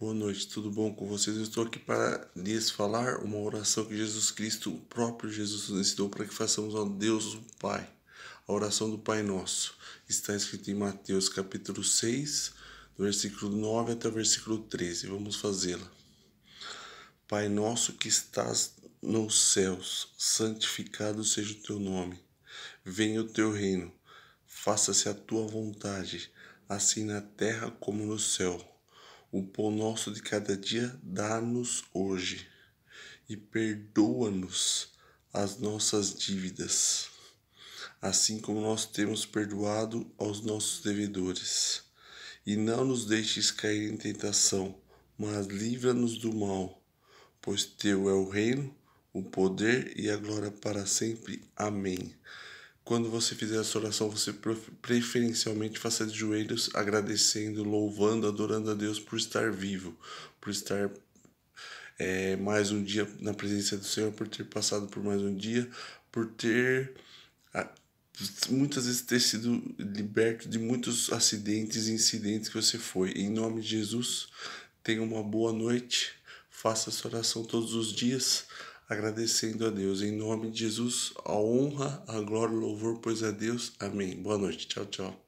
Boa noite, tudo bom com vocês? Eu estou aqui para lhes falar uma oração que Jesus Cristo, o próprio Jesus, nos ensinou para que façamos ao Deus o Pai. A oração do Pai Nosso está escrita em Mateus capítulo 6, do versículo 9 até o versículo 13. Vamos fazê-la. Pai nosso que estás nos céus, santificado seja o teu nome. Venha o teu reino. Faça-se a tua vontade, assim na terra como no céu. O pão nosso de cada dia dá-nos hoje e perdoa-nos as nossas dívidas, assim como nós temos perdoado aos nossos devedores. E não nos deixes cair em tentação, mas livra-nos do mal, pois teu é o reino, o poder e a glória para sempre. Amém. Quando você fizer essa oração, você preferencialmente faça de joelhos, agradecendo, louvando, adorando a Deus por estar vivo, por estar é, mais um dia na presença do Senhor, por ter passado por mais um dia, por ter muitas vezes ter sido liberto de muitos acidentes e incidentes que você foi. Em nome de Jesus, tenha uma boa noite, faça essa oração todos os dias agradecendo a Deus. Em nome de Jesus, a honra, a glória, o louvor, pois a é Deus. Amém. Boa noite. Tchau, tchau.